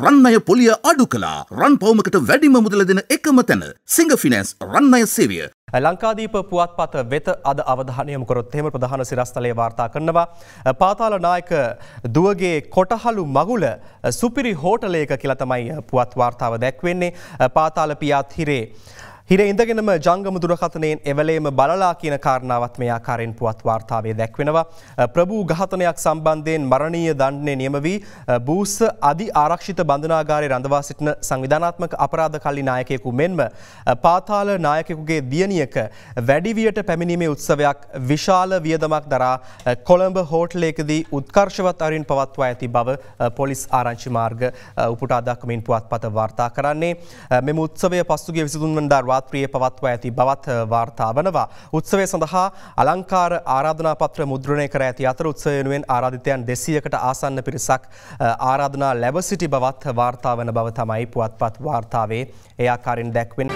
රන්නය පොලිය අඩු කලා රන් පවමකට වැඩිම මුදල දෙන එකම තැන සිංහ ෆිනන්ස් රන්නය සේවිය ලංකාදීප පුවත්පත වෙත අද අවධානයම කරොත් එහෙම ප්‍රධාන සිරස්තලයේ වාර්තා කරනවා. පාතාල නායක දුවගේ කොටහලු මගුල සුපිරි හෝටලයක කියලා තමයි පුවත් වාර්තාව දැක්වෙන්නේ. පාතාල පියාත් හිරේ හිර ඉඳගෙනම ජංගම දුරකථනයෙන් එවලේම බලලා කියන කාරණාවත් මේ ආකාරයෙන් පුවත් වාර්තාවේ දැක්වෙනවා. ප්‍රභූ ඝාතනයක් සම්බන්ධයෙන් මරණීය දණ්ඩනේ නියම වී බූස අධි ආරක්ෂිත බන්ධනාගාරයේ රඳවා සිටින සංවිධානාත්මක අපරාධකල්ලි නායකයෙකු මෙන්ම පාතාල නායකයෙකුගේ දියණියක වැඩිවියට පැමිණීමේ උත්සවයක් විශාල වියදමක් දරා කොළඹ හෝටලයකදී උත්කර්ෂවත් අරින් පවත්වා ඇති බව පොලිස් ආරංචි මාර්ග උපුටා දක්වමින් පුවත්පත වාර්තා කරන්නේ මෙම උත්සවය පසුගිය 23 වෙනිදා රාත්‍රිය පවත්ව ඇති බවත් වාර්තා වනවා. උත්සවය සඳහා අලංකාර ආරාධනාපත්‍ර මුද්‍රණය කර ඇති අතර උත්සවයනුවෙන් ආරාධිතයන් දෙසියකට ආසන්න පිරිසක් ආරාධනා ලැබ සිටි බවත් වාර්තා වන බව තමයි පුවත්පත් වාර්තාවේ එයාකාරින් දැක්වෙන්.